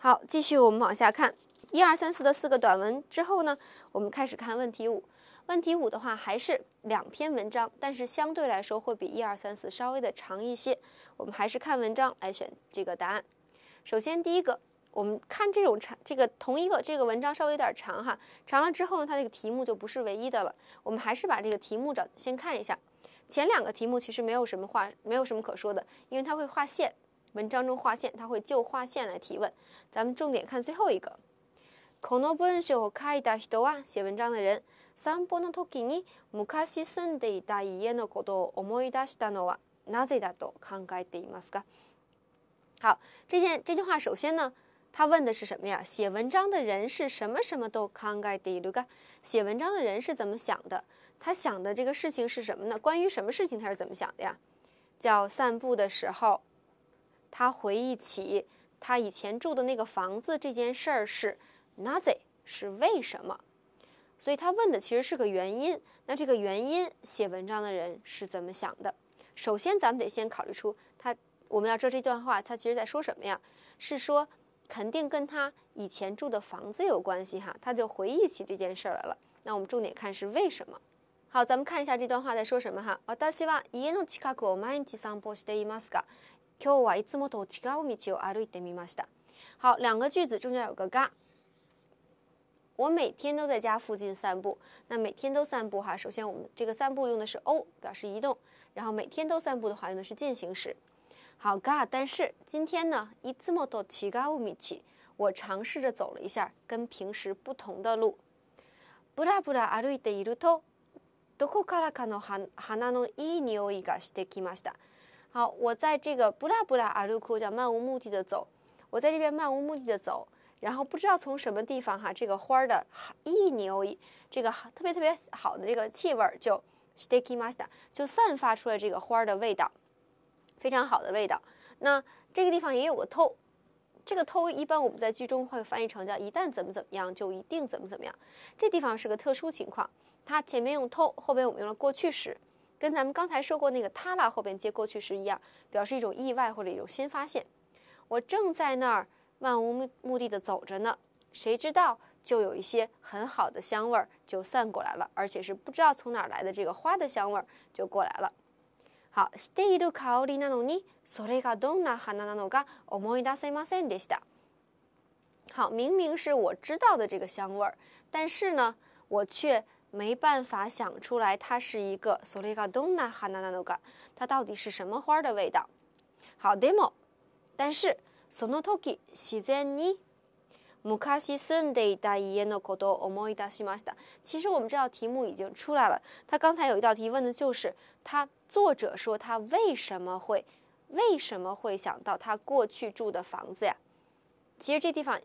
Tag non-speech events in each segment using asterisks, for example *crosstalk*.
好，继续我们往下看，一二三四的四个短文之后呢，我们开始看问题五。问题五的话还是两篇文章，但是相对来说会比一二三四稍微的长一些。我们还是看文章来选这个答案。首先第一个，我们看这种长，这个同一个这个文章稍微有点长哈，长了之后呢，它这个题目就不是唯一的了。我们还是把这个题目找先看一下，前两个题目其实没有什么话，没有什么可说的，因为它会划线。文章中划线，他会就划线来提问。咱们重点看最后一个。写文章的人，散步のとに昔住んでいた家のことを思い出したのはなぜだと考えていますか？好，这件这句话，首先呢，他问的是什么呀？写文章的人是什么什么都涵盖的，对吧？写文章的人是怎么想的？他想的这个事情是什么呢？关于什么事情他是怎么想的呀？叫散步的时候。他回忆起他以前住的那个房子这件事儿是 Nazi 是为什么？所以他问的其实是个原因。那这个原因，写文章的人是怎么想的？首先，咱们得先考虑出他，我们要知道这段话他其实在说什么呀？是说肯定跟他以前住的房子有关系哈。他就回忆起这件事儿来了。那我们重点看是为什么？好，咱们看一下这段话在说什么哈。今日はいつもと違う道を歩いてみました。好，两个句子中间有个“が”。我每天都在家附近散步。那每天都散步哈，首先我们这个“散步”用的是“ o 表示移动，然后每天都散步的话用的是进行时。好，“が”，但是今天呢，いつもと違う道を、我尝试着走了一下跟平时不同的路。不ら不ら歩いていると、どこからかの花のいい匂いがしてきました。好，我在这个布拉布拉阿鲁库叫漫无目的的走，我在这边漫无目的的走，然后不知道从什么地方哈，这个花的一尼奥这个特别特别好的这个气味就 sticky m a s t e r 就散发出了这个花的味道，非常好的味道。那这个地方也有个偷，这个偷一般我们在剧中会翻译成叫一旦怎么怎么样就一定怎么怎么样，这地方是个特殊情况，它前面用偷，后边我们用了过去时。跟咱们刚才说过那个“タラ”后边接过去时一样，表示一种意外或者一种新发现。我正在那儿漫无目的的走着呢，谁知道就有一些很好的香味儿就散过来了，而且是不知道从哪儿来的这个花的香味儿就过来了。好，している香りなのに、それがどんな花なのか思い出せませんでした。好，明明是我知道的这个香味儿，但是呢，我却。没办法想出来，它是一个索雷加东纳哈纳纳诺嘎，它到底是什么花的味道？好 demo，但是 sono toki shizen ni mukashi s u e i t a i k o do omoi da s h i m 其实我们这道题目已经出来了。他刚才有一道题问的就是他作者说他为什么会为什么会想到他过去住的房子呀？其实这地方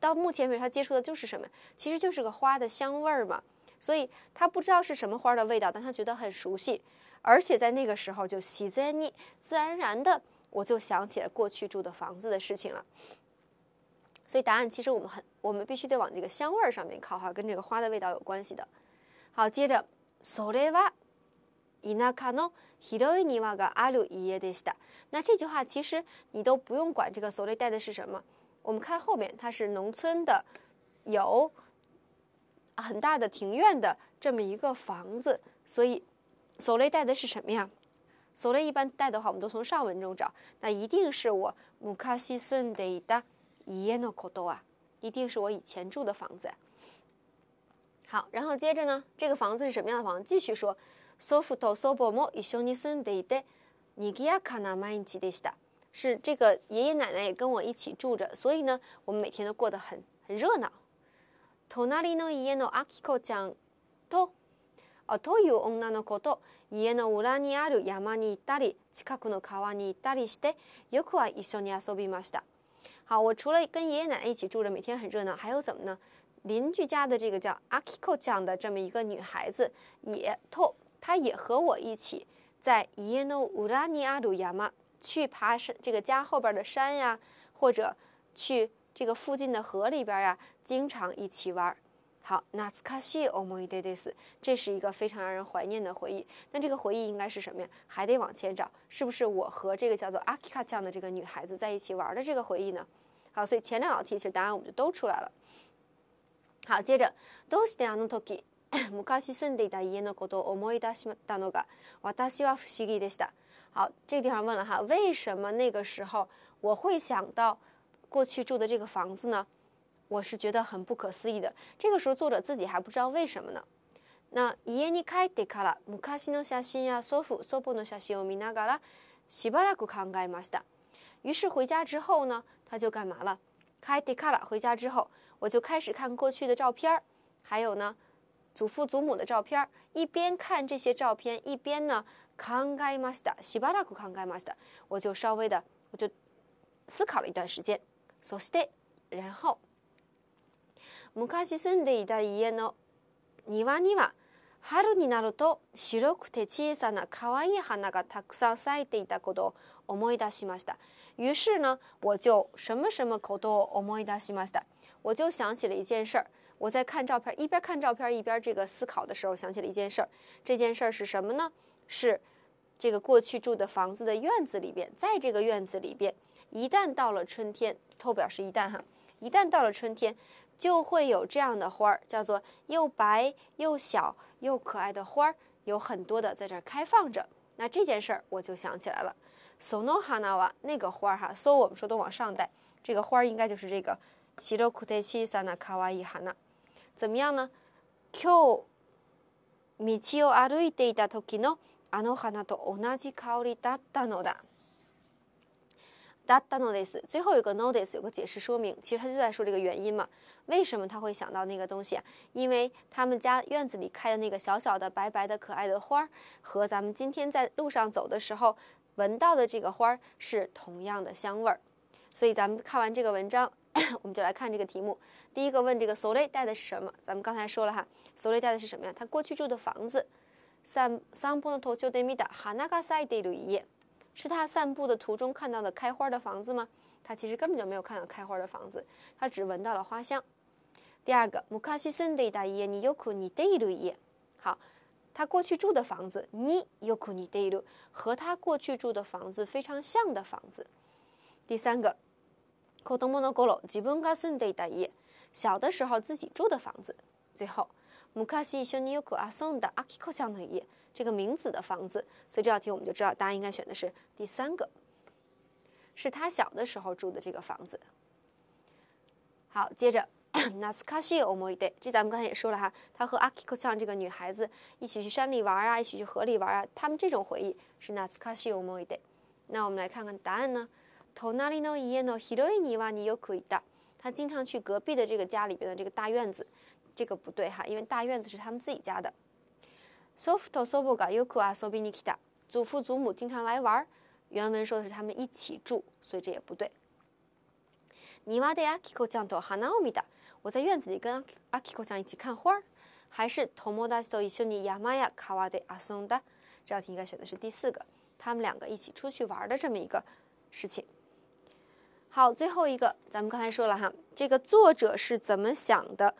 到目前为止他接触的就是什么？其实就是个花的香味儿嘛。所以他不知道是什么花的味道，但他觉得很熟悉，而且在那个时候就 s 在你，自然而然的，我就想起了过去住的房子的事情了。所以答案其实我们很，我们必须得往这个香味儿上面靠哈，跟这个花的味道有关系的。好，接着，soleva inakano h i d o n i a ga a i e d s a 那这句话其实你都不用管这个 s o l e v 带的是什么，我们看后面它是农村的，有。很大的庭院的这么一个房子，所以，索雷带的是什么呀？索雷一般带的话，我们都从上文中找，那一定是我穆卡西孙的一代爷爷那可多啊，一定是我以前住的房子。好，然后接着呢，这个房子是什么样的房子？继续说，索夫头索伯莫一兄弟孙的一代，尼吉亚卡那买一起的是的，是这个爷爷奶奶也跟我一起住着，所以呢，我们每天都过得很很热闹。隣の家のあきこちゃんとという女の子と家の裏にある山に行ったり近くの川に行ったりしてよくは一緒に遊びました。好，我除了跟爷爷奶奶一起住着，每天很热闹，还有怎么呢？邻居家的这个叫阿 Kiko 这家、的这么一个女孩子，也透，她也和我一起在家の裏にある山去爬山，这个家后边的山呀，或者去这个附近的河里边呀，经常一起玩。好，ナツカシを思い出した。这是一个非常让人怀念的回忆。那这个回忆应该是什么呀？还得往前找，是不是我和这个叫做アキカちゃん的这个女孩子在一起玩的这个回忆呢？好，所以前两道题其实答案我们就都出来了。好，次点、どうしてあのとき *coughs* 昔住んでいた家のことを思い出したのが私は不思議でした。好，这个地方问了哈，为什么那个时候我会想到？过去住的这个房子呢，我是觉得很不可思议的。这个时候，作者自己还不知道为什么呢。那于是回家之后呢，他就干嘛了？回家之后，我就开始看过去的照片儿，还有呢，祖父祖母的照片儿。一边看这些照片，一边呢，我就稍微的，我就思考了一段时间。そして然後昔住んでいた家の庭には春になると白くて小さな可愛い花がたくさん咲いていたことを思い出しました。于是呢，我就什么什么ことを思い出しました。我就想起了一件事儿。我在看照片，一边看照片一边这个思考的时候，想起了一件事儿。这件事儿是什么呢？是这个过去住的房子的院子里边，在这个院子里边一旦到了春天，to 表示一旦哈，一旦到了春天，就会有这样的花儿，叫做又白又小又可爱的花儿，有很多的在这儿开放着。那这件事儿我就想起来了，hana wa 那个花儿哈，so 我们说都往上带，这个花儿应该就是这个シロクテシサナ i hana，怎么样呢？Q、道歩いていた時のあの花と同 a 香りだったのだ。t h notice，最后有个 notice，有个解释说明，其实他就在说这个原因嘛，为什么他会想到那个东西？因为他们家院子里开的那个小小的、白白的、可爱的花，和咱们今天在路上走的时候闻到的这个花是同样的香味儿。所以咱们看完这个文章，*coughs* 我们就来看这个题目。第一个问这个 Sole 带的是什么？咱们刚才说了哈，Sole 带的是什么呀？他过去住的房子。是他散步的途中看到的开花的房子吗？他其实根本就没有看到开花的房子，他只闻到了花香。第二个，昔村的大屋，你有你的一户一。好，他过去住的房子，你有你的一户一，和他过去住的房子非常像的房子。第三个，古东木的高楼基本高村的大屋，小的时候自己住的房子。最后，昔一起你有哭，阿村的阿纪子家的屋。这个名字的房子，所以这道题我们就知道，大家应该选的是第三个，是他小的时候住的这个房子。好，接着，ナスカシオモイデ，这咱们刚才也说了哈，他和阿キ克ち这个女孩子一起去山里玩啊，一起去河里玩啊，他们这种回忆是ナスカシオモイデ。那我们来看看答案呢，トナリノイエノヒロイニワニよくいた，他经常去隔壁的这个家里边的这个大院子，这个不对哈，因为大院子是他们自己家的。祖父トをソがユクはソビニキ祖父祖母经常来玩儿。原文说的是他们一起住，所以这也不对。庭でアキコちゃんと花をみた。我在院子里跟 k 阿キコ酱一起看花儿。还是友達と一緒に山や川で遊んだ。这道题应该选的是第四个，他们两个一起出去玩的这么一个事情。好，最后一个，咱们刚才说了哈，这个作者是怎么想的？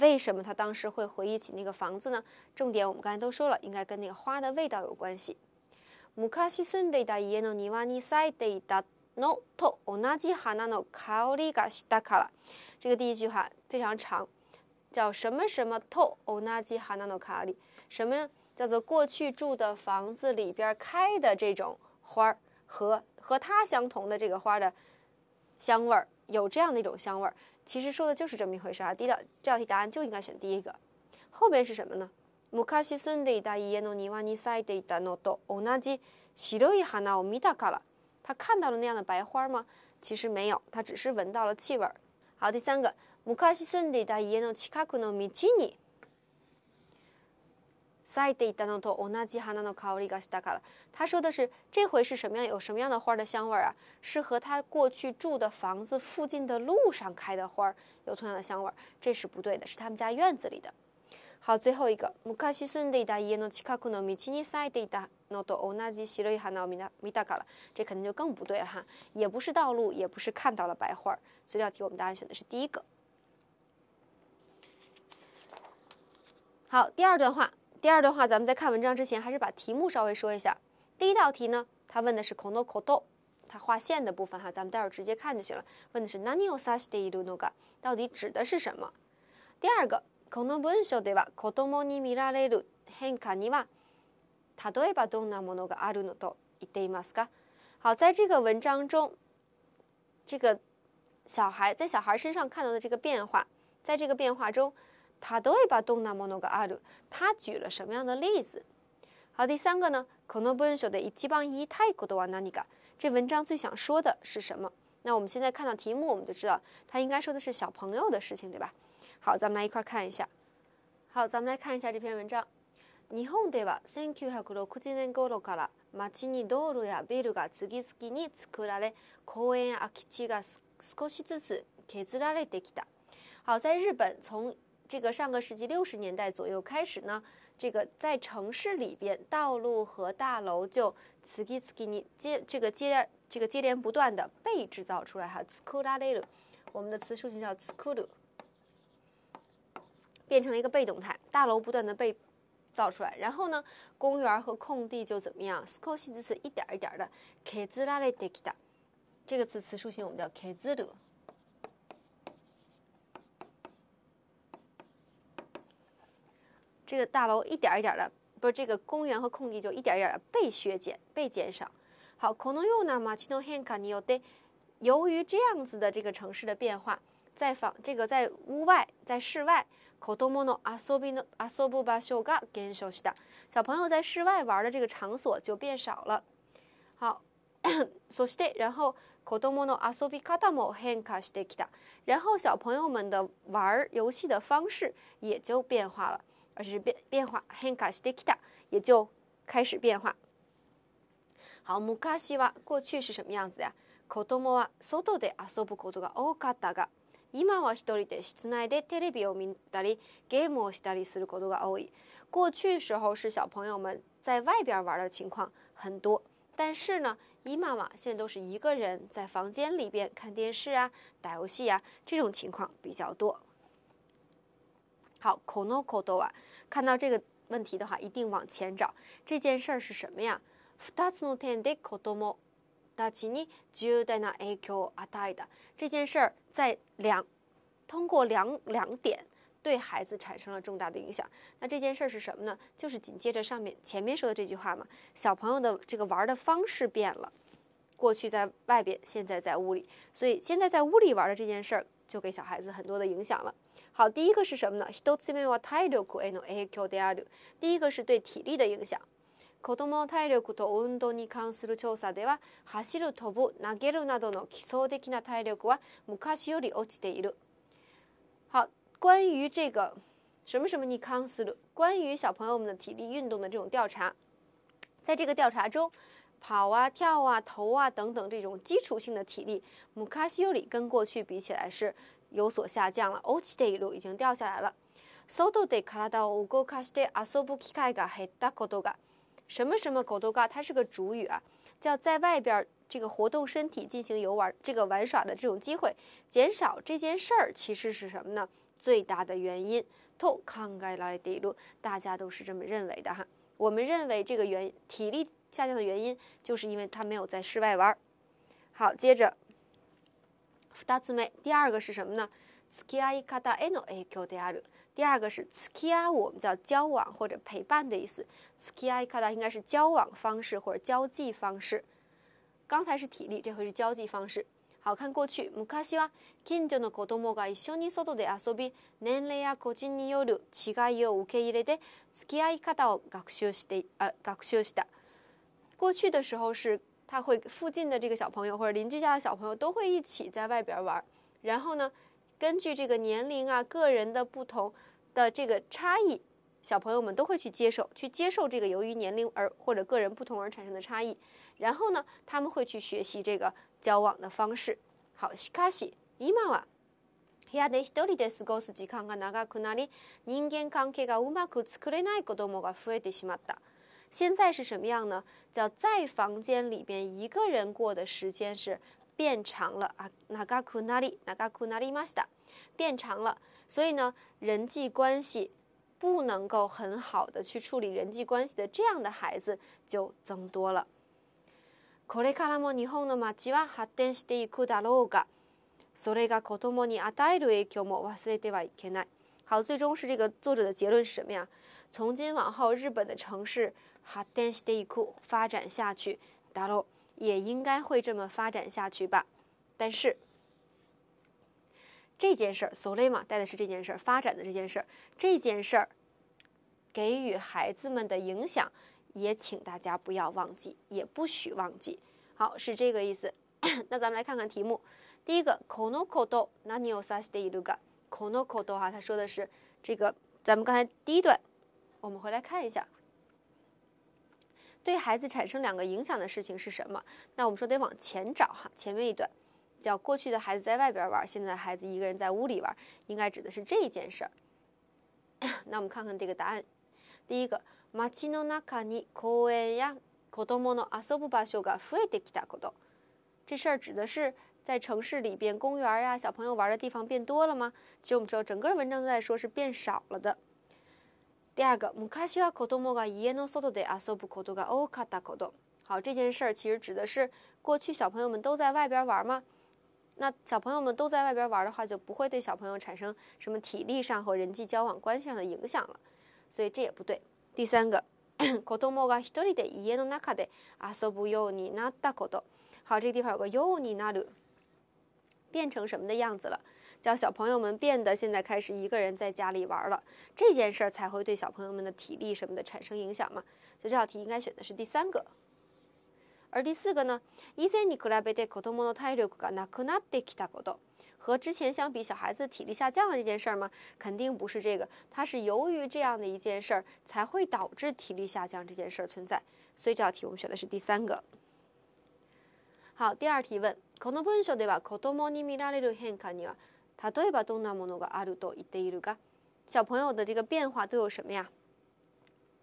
为什么他当时会回忆起那个房子呢？重点我们刚才都说了，应该跟那个花的味道有关系。这个第一句话非常长，叫什么什么透欧纳吉哈纳诺卡奥里嘎西达卡拉。这个第一句话非常长，叫什么什么透欧纳吉哈纳诺卡奥里，什么叫做过去住的房子里边开的这种花儿和和它相同的这个花的香味儿。有这样的一种香味儿，其实说的就是这么一回事儿。第道这道题答案就应该选第一个，后边是什么呢？他看到了那样的白花吗？其实没有，他只是闻到了气味。好，第三个，他看到了那样的白花吗？其实没有，他只是闻到了气味。他说的是，这回是什么样？有什么样的花的香味儿啊？是和他过去住的房子附近的路上开的花有同样的香味儿？这是不对的，是他们家院子里的。好，最后一个，这肯定就更不对哈，也不是道路，也不是看到了白花。所以这道题我们答案选的是第一个。好，第二段话。第二段话，咱们在看文章之前，还是把题目稍微说一下。第一道题呢，它问的是“このこと”，它划线的部分哈，咱们待会儿直接看就行了。问的是“ d 物 i 西 u n 路 ga”，到底指的是什么？第二个“この文章对吧”“こどもにミラレル変化 o わ”“タドエバドナモのアルノドイデイマスか”。好，在这个文章中，这个小孩在小孩身上看到的这个变化，在这个变化中。例えばどんなものがある？他举了什么样的例子？好，第三个呢？この文章で一番言いたいことは何か？这文章最想说的是什么？那我们现在看到题目，我们就知道他应该说的是小朋友的事情，对吧？好，咱们来一块看一下。好，咱们来看一下这篇文章。日本では1960年頃から町に道路やビルが次々に作られ、公園や橋が少しずつ削られてきた。好，在日本从这个上个世纪六十年代左右开始呢，这个在城市里边，道路和大楼就斯基斯基尼接这个接这个接连不断的被制造出来哈，斯库拉雷鲁，我们的词数就叫斯库鲁，变成了一个被动态，大楼不断的被造出来，然后呢，公园和空地就怎么样，斯科西之词一点一点的开兹拉雷迪 t 达，这个词词数性我们叫开兹鲁。这个大楼一点一点的，不是这个公园和空地就一点一点的被削减、被减少。好，由于这样子的这个城市的变化，在房这个在屋外、在室外，小朋友在室外玩的这个场所就变少了。好，*coughs* 然后，然后小朋友们的玩游戏的方式也就变化了。而是变变化，変化，也就开始变化。好，昔は过去是什么样子呀？口端は外で遊ぶことが多かったが、今は一人で室内でテレビを見たり、ゲームをしたりすることが多い。过去时候是小朋友们在外边玩的情况很多，但是呢，妈妈现在都是一个人在房间里边看电视啊、打游戏啊，这种情况比较多。好，k o こ o 啊，看到这个问题的话，一定往前找。这件事儿是什么呀？ふたつの点でこども、i きにじゅうでなえこあた da。这件事儿在两通过两两点对孩子产生了重大的影响。那这件事儿是什么呢？就是紧接着上面前面说的这句话嘛。小朋友的这个玩的方式变了，过去在外边，现在在屋里，所以现在在屋里玩的这件事儿，就给小孩子很多的影响了。好，第一个是什么呢？一つ目は体力への影響である。第一个是对体力的影响。子供の体力と運動に関する調査では、走る、飛ぶ、投げるなどの基礎的な体力は昔より落ちている。好，关于这个什么什么に関する，关于小朋友们的体力运动的这种调查，在这个调查中，跑啊、跳啊、投啊等等这种基础性的体力，昔より跟过去比起来是。有所下降了，欧奇的一路已经掉下来了。什么什么狗豆糕，它是个主语啊，叫在外边这个活动身体、进行游玩、这个玩耍的这种机会减少这件事儿，其实是什么呢？最大的原因，大家都是这么认为的哈。我们认为这个原体力下降的原因，就是因为他没有在室外玩儿。好，接着。二つ目，第二个是什么呢？付き合い方への影響である。第二个是付き合う，我们叫交往或者陪伴的意思。付き合い方应该是交往方式或者交际方式。刚才是体力，这回是交际方式。好看过去，昔は近所の子供が一緒に外で遊び、年齢や個人による違いを受け入れて付き合い方を学習して、呃，学習した。过去的时候是他会附近的这个小朋友或者邻居家的小朋友都会一起在外边玩儿，然后呢，根据这个年龄啊、个人的不同的这个差异，小朋友们都会去接受，去接受这个由于年龄而或者个人不同而产生的差异，然后呢，他们会去学习这个交往的方式。好，しかし今は、やで一人で過ごす時間が長くなる人間関係がうまく作れない子どが増えてしまった。现在是什么样呢？叫在房间里边一个人过的时间是变长了啊，ナガクナリナガクナリマスタ变长了。所以呢，人际关系不能够很好的去处理人际关系的这样的孩子就增多了。これからも日本の街は発展していくだろうが、それが子供に与える影響も忘れてはいけない。好，最终是这个作者的结论是什么呀？从今往后，日本的城市。哈，东西的一库发展下去，达洛也应该会这么发展下去吧。但是这件事儿，Solima 带的是这件事儿发展的这件事儿，这件事儿给予孩子们的影响，也请大家不要忘记，也不许忘记。好，是这个意思。*coughs* 那咱们来看看题目。第一个，Konoko sas 尼有啥 l u g a k o n o k o do 哈，他说的是这个。咱们刚才第一段，我们回来看一下。对孩子产生两个影响的事情是什么？那我们说得往前找哈，前面一段叫过去的孩子在外边玩，现在孩子一个人在屋里玩，应该指的是这一件事儿。*coughs* 那我们看看这个答案，第一个马奇ノナ公園や、こどの遊び場が増えてきたこと，这事儿指的是在城市里边公园呀小朋友玩的地方变多了吗？其实我们知道整个文章都在说是变少了的。第二个，むは子供が家の外で遊ぶことが多かったこと。好，这件事儿其实指的是过去小朋友们都在外边玩吗？那小朋友们都在外边玩的话，就不会对小朋友产生什么体力上和人际交往关系上的影响了，所以这也不对。第三个，子 *coughs* 供が一人で家の中で遊ぶようになったこと。好，这地方有个“ようになる”变成什么的样子了？让小朋友们变得现在开始一个人在家里玩了，这件事儿才会对小朋友们的体力什么的产生影响吗？所以这道题应该选的是第三个。而第四个呢？和之前相比，小孩子体力下降了这件事儿吗？肯定不是这个，它是由于这样的一件事儿才会导致体力下降这件事儿存在。所以这道题我们选的是第三个。好，第二题问：，可能文书对吧？口头模拟拉来的偏卡尼亚。他对吧？どんなものがあるといっているが，小朋友的这个变化都有什么呀？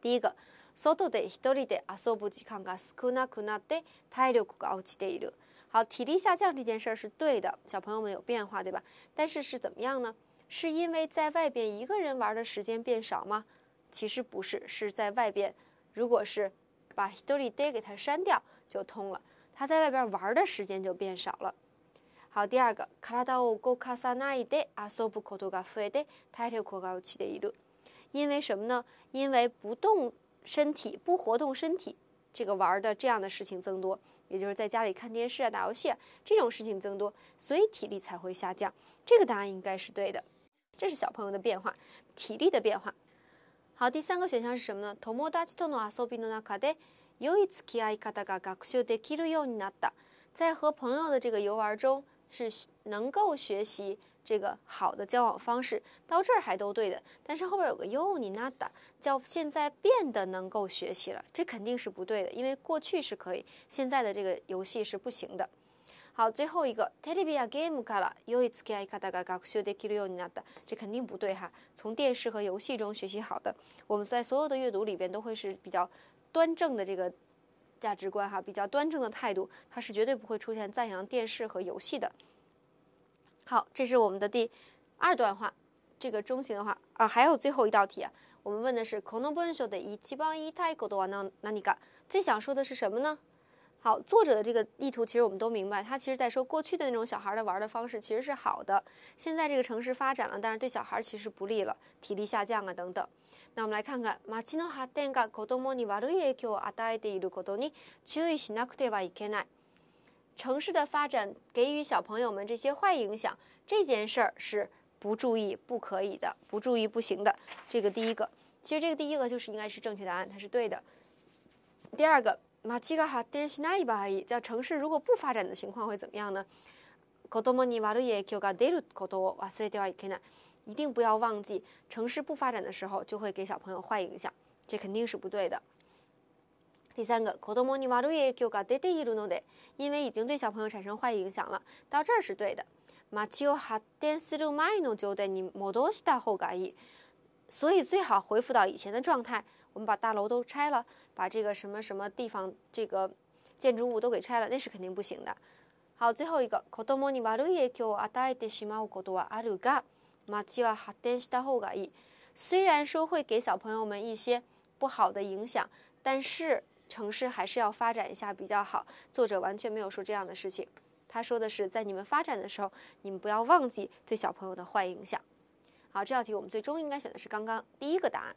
第一个，そっとでひとりであそぶし、かがすくなくなで体力が落ちている。好，体力下降这件事儿是对的，小朋友们有变化，对吧？但是是怎么样呢？是因为在外边一个人玩的时间变少吗？其实不是，是在外边，如果是把ひとりで给它删掉就通了，他在外边玩的时间就变少了。好，第二个卡拉道欧哥卡萨で一带阿苏布可多嘎弗埃德泰列可多起的一路，因为什么呢？因为不动身体、不活动身体，这个玩的这样的事情增多，也就是在家里看电视啊、打游戏这种事情增多，所以体力才会下降。这个答案应该是对的。这是小朋友的变化，体力的变化。好，第三个选项是什么呢？头目大七头诺阿苏で诺那卡德有一次去爱で达嘎克修德基鲁尤尼纳达，在和朋友的这个游玩中。是能够学习这个好的交往方式，到这儿还都对的。但是后边有个又你那达，叫现在变得能够学习了，这肯定是不对的，因为过去是可以，现在的这个游戏是不行的。好，最后一个 television game 卡拉又 its kai k a g 这肯定不对哈。从电视和游戏中学习好的，我们在所有的阅读里边都会是比较端正的这个。价值观哈比较端正的态度，他是绝对不会出现赞扬电视和游戏的。好，这是我们的第二段话，这个中型的话啊，还有最后一道题，我们问的是“この文章で一番いいと答えるは、な、何か？”最想说的是什么呢？好，作者的这个意图其实我们都明白，他其实在说过去的那种小孩的玩的方式其实是好的，现在这个城市发展了，但是对小孩其实不利了，体力下降啊等等。那我们来看看，町の発展が子供に悪い影響を与えていることに注意しなくてはいけない。城市的发展给予小朋友们这些坏影响，这件事儿是不注意不可以的，不注意不行的。这个第一个，其实这个第一个就是应该是正确答案，它是对的。第二个，町が発展しない場合、叫城市如果不发展的情况会怎么样呢？子に悪い影響が出ることを忘れてはいけない。一定不要忘记，城市不发展的时候，就会给小朋友坏影响，这肯定是不对的。第三个，因为已经对小朋友产生坏影响了，到这儿是对的。所以最好恢复到以前的状态。我们把大楼都拆了，把这个什么什么地方这个建筑物都给拆了，那是肯定不行的。好，最后一个，所以最好恢复到以前的状态。我们把大楼都拆了，马蒂瓦哈电视的后果，虽然说会给小朋友们一些不好的影响，但是城市还是要发展一下比较好。作者完全没有说这样的事情，他说的是在你们发展的时候，你们不要忘记对小朋友的坏影响。好，这道题我们最终应该选的是刚刚第一个答案。